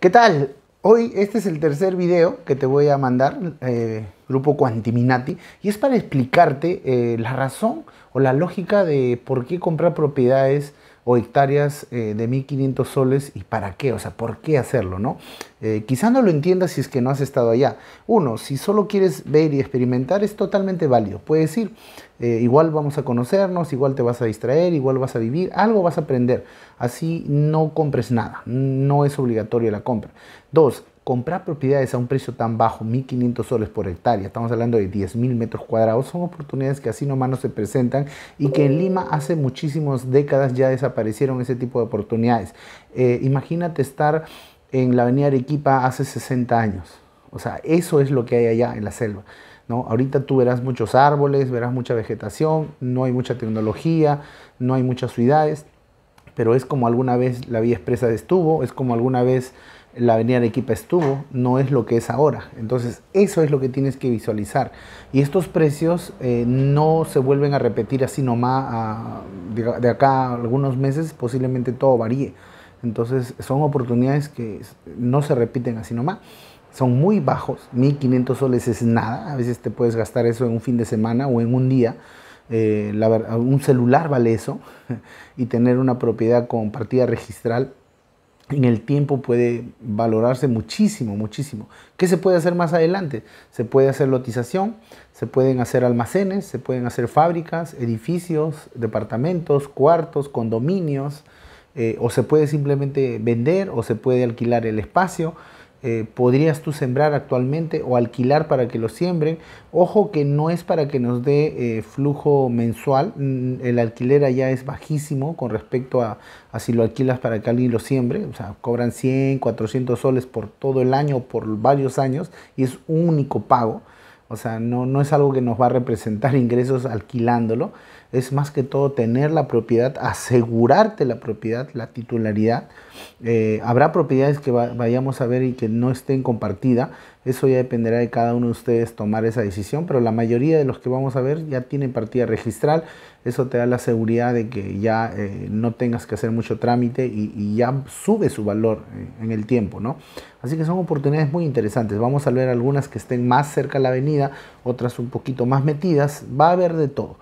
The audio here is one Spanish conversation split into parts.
¿Qué tal? Hoy este es el tercer video que te voy a mandar. Eh, grupo Quantiminati, y es para explicarte eh, la razón o la lógica de por qué comprar propiedades o hectáreas eh, de 1.500 soles y para qué, o sea, por qué hacerlo, ¿no? Eh, quizá no lo entiendas si es que no has estado allá. Uno, si solo quieres ver y experimentar es totalmente válido, puedes decir, igual vamos a conocernos, igual te vas a distraer, igual vas a vivir, algo vas a aprender, así no compres nada, no es obligatorio la compra. Dos, comprar propiedades a un precio tan bajo, 1.500 soles por hectárea, estamos hablando de 10.000 metros cuadrados, son oportunidades que así nomás no se presentan y que en Lima hace muchísimas décadas ya desaparecieron ese tipo de oportunidades. Eh, imagínate estar en la avenida Arequipa hace 60 años, o sea, eso es lo que hay allá en la selva. ¿No? Ahorita tú verás muchos árboles, verás mucha vegetación, no hay mucha tecnología, no hay muchas ciudades, pero es como alguna vez la vía expresa estuvo, es como alguna vez la avenida de equipa estuvo, no es lo que es ahora. Entonces, eso es lo que tienes que visualizar. Y estos precios eh, no se vuelven a repetir así nomás de, acá algunos meses, posiblemente todo varíe. Entonces, son oportunidades que no se repiten así nomás. Son muy bajos, 1.500 soles es nada, a veces te puedes gastar eso en un fin de semana o en un día. Eh, un celular vale eso y tener una propiedad con partida registral en el tiempo puede valorarse muchísimo, muchísimo. ¿Qué se puede hacer más adelante? Se puede hacer lotización, se pueden hacer almacenes, se pueden hacer fábricas, edificios, departamentos, cuartos, condominios, eh, o se puede simplemente vender o se puede alquilar el espacio. Eh, podrías tú sembrar actualmente o alquilar para que lo siembren. Ojo que no es para que nos dé eh, flujo mensual, mm, el alquiler allá es bajísimo con respecto a, si lo alquilas para que alguien lo siembre, o sea, cobran 100, 400 soles por todo el año, por varios años y es un único pago. O sea, no, no es algo que nos va a representar ingresos alquilándolo es más que todo tener la propiedad, asegurarte la propiedad, la titularidad. Eh, habrá propiedades que vayamos a ver y que no estén compartidas. Eso ya dependerá de cada uno de ustedes tomar esa decisión, pero la mayoría de los que vamos a ver ya tienen partida registral. Eso te da la seguridad de que ya eh, no tengas que hacer mucho trámite y, ya sube su valor eh, en, el tiempo, ¿no? Así que son oportunidades muy interesantes. Vamos a ver algunas que estén más cerca de la avenida, otras un poquito más metidas. Va a haber de todo.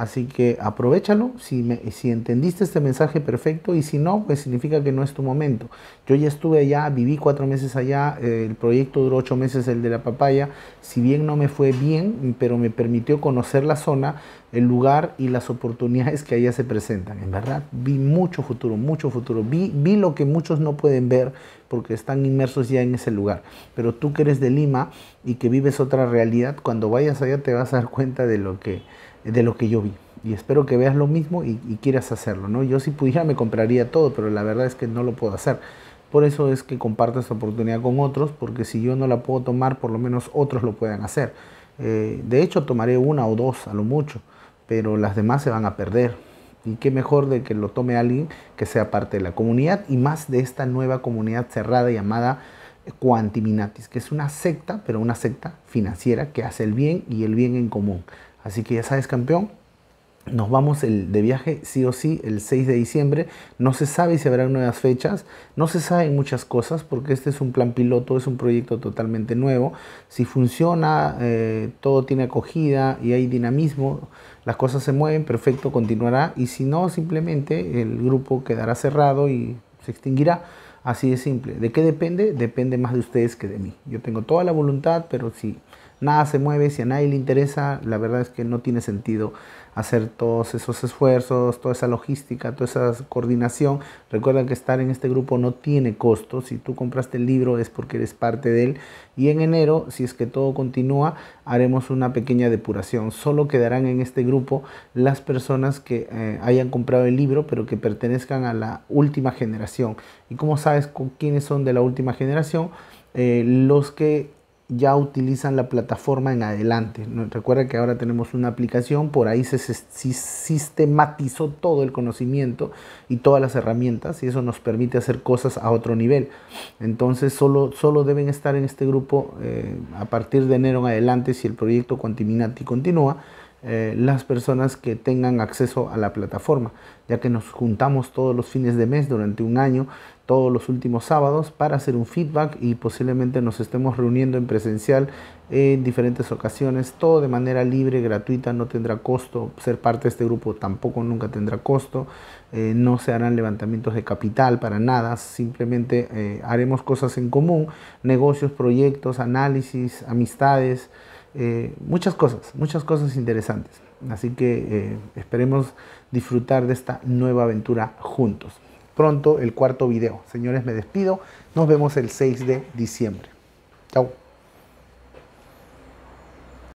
Así que aprovechalo si, si entendiste este mensaje perfecto y si no, pues significa que no es tu momento. Yo ya estuve allá, viví cuatro meses allá, eh, el proyecto duró ocho meses, el de la papaya, si bien no me fue bien, pero me permitió conocer la zona, el lugar y las oportunidades que allá se presentan. En verdad, vi mucho futuro, mucho futuro, vi, vi lo que muchos no pueden ver porque están inmersos ya en ese lugar. Pero tú que eres de Lima y que vives otra realidad, cuando vayas allá te vas a dar cuenta de lo que de lo que yo vi. Y espero que veas lo mismo y, quieras hacerlo, ¿no? Yo si pudiera me compraría todo, pero la verdad es que no lo puedo hacer. Por eso es que comparto esta oportunidad con otros, porque si yo no la puedo tomar, por lo menos otros lo puedan hacer. Eh, de hecho, tomaré una o dos a lo mucho, pero las demás se van a perder. Y qué mejor de que lo tome alguien que sea parte de la comunidad y más de esta nueva comunidad cerrada llamada Quantiminatis, que es una secta, pero una secta financiera que hace el bien y el bien en común. Así que ya sabes, campeón, nos vamos el, de viaje sí o sí el 6 de diciembre. No se sabe si habrá nuevas fechas, no se saben muchas cosas porque este es un plan piloto, es un proyecto totalmente nuevo. Si funciona, eh, todo tiene acogida y hay dinamismo, las cosas se mueven, perfecto, continuará. Y si no, simplemente el grupo quedará cerrado y se extinguirá. Así de simple. ¿De qué depende? Depende más de ustedes que de mí. Yo tengo toda la voluntad, pero si nada se mueve, si a nadie le interesa, la verdad es que no tiene sentido hacer todos esos esfuerzos, toda esa logística, toda esa coordinación. Recuerda que estar en este grupo no tiene costo. Si tú compraste el libro es porque eres parte de él. Y en enero, si es que todo continúa, haremos una pequeña depuración. Solo quedarán en este grupo las personas que eh, hayan comprado el libro, pero que pertenezcan a la última generación. ¿Y como sabes con quiénes son de la última generación? Eh, los que ya utilizan la plataforma en adelante. Recuerda que ahora tenemos una aplicación, por ahí se sistematizó todo el conocimiento y todas las herramientas y eso nos permite hacer cosas a otro nivel. Entonces solo, deben estar en este grupo eh, a partir de enero en adelante si el proyecto Quantiminati continúa eh, las personas que tengan acceso a la plataforma, ya que nos juntamos todos los fines de mes durante un año, todos los últimos sábados, para hacer un feedback y posiblemente nos estemos reuniendo en presencial en diferentes ocasiones, todo de manera libre, gratuita, no tendrá costo, ser parte de este grupo tampoco nunca tendrá costo, eh, no se harán levantamientos de capital para nada, simplemente eh, haremos cosas en común, negocios, proyectos, análisis, amistades. Eh, muchas cosas, muchas cosas interesantes. Así que eh, esperemos disfrutar de esta nueva aventura juntos. Pronto el cuarto video. Señores, me despido. Nos vemos el 6 de diciembre. Chao.